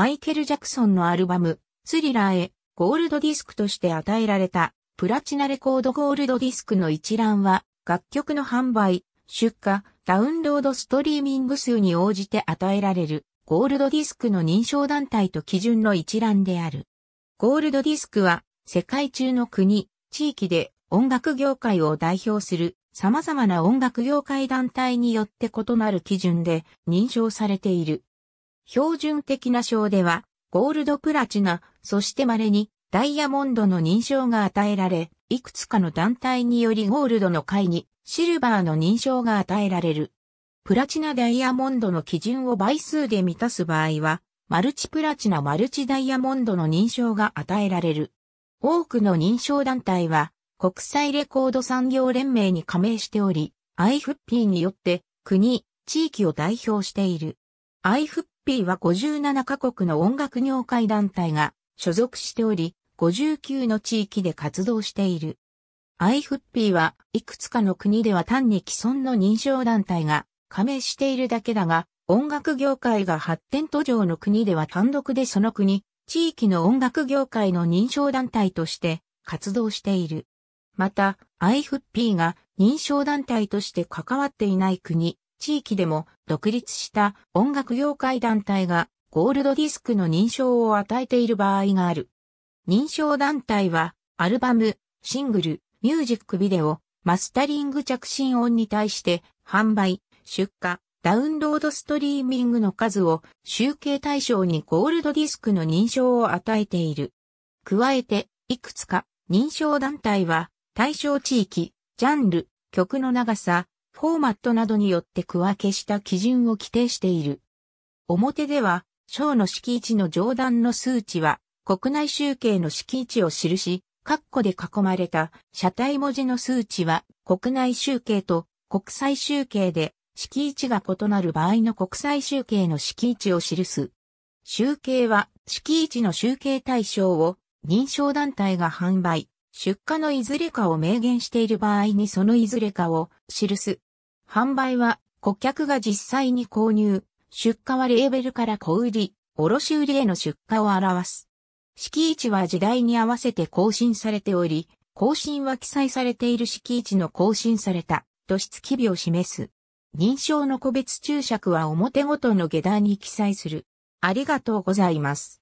マイケル・ジャクソンのアルバム、スリラーへ、ゴールドディスクとして与えられた、プラチナレコードゴールドディスクの一覧は、楽曲の販売、出荷、ダウンロードストリーミング数に応じて与えられる、ゴールドディスクの認証団体と基準の一覧である。ゴールドディスクは、世界中の国、地域で音楽業界を代表する様々な音楽業界団体によって異なる基準で認証されている。標準的な賞では、ゴールドプラチナ、そして稀にダイヤモンドの認証が与えられ、いくつかの団体によりゴールドの会にシルバーの認証が与えられる。プラチナダイヤモンドの基準を倍数で満たす場合は、マルチプラチナマルチダイヤモンドの認証が与えられる。多くの認証団体は、国際レコード産業連盟に加盟しており、IFP によって国、地域を代表している。IFP P は57カ国の音楽業界団体が所属しており、59の地域で活動している。IFP はいくつかの国では単に既存の認証団体が加盟しているだけだが、音楽業界が発展途上の国では単独でその国、地域の音楽業界の認証団体として活動している。また、IFP が認証団体として関わっていない国、地域でも独立した音楽業界団体がゴールドディスクの認証を与えている場合がある。認証団体はアルバム、シングル、ミュージックビデオ、マスタリング着信音に対して販売、出荷、ダウンロードストリーミングの数を集計対象にゴールドディスクの認証を与えている。加えて、いくつか認証団体は対象地域、ジャンル、曲の長さ、フォーマットなどによって区分けした基準を規定している。表では、章の敷地の上段の数値は、国内集計の敷地を記し、括弧で囲まれた車体文字の数値は、国内集計と国際集計で、敷地が異なる場合の国際集計の敷地を記す。集計は、敷地の集計対象を認証団体が販売、出荷のいずれかを明言している場合にそのいずれかを記す販売は顧客が実際に購入、出荷はレーベルから小売り、卸売への出荷を表す。敷地は時代に合わせて更新されており、更新は記載されている敷地の更新された土質機微を示す。認証の個別注釈は表ごとの下段に記載する。ありがとうございます。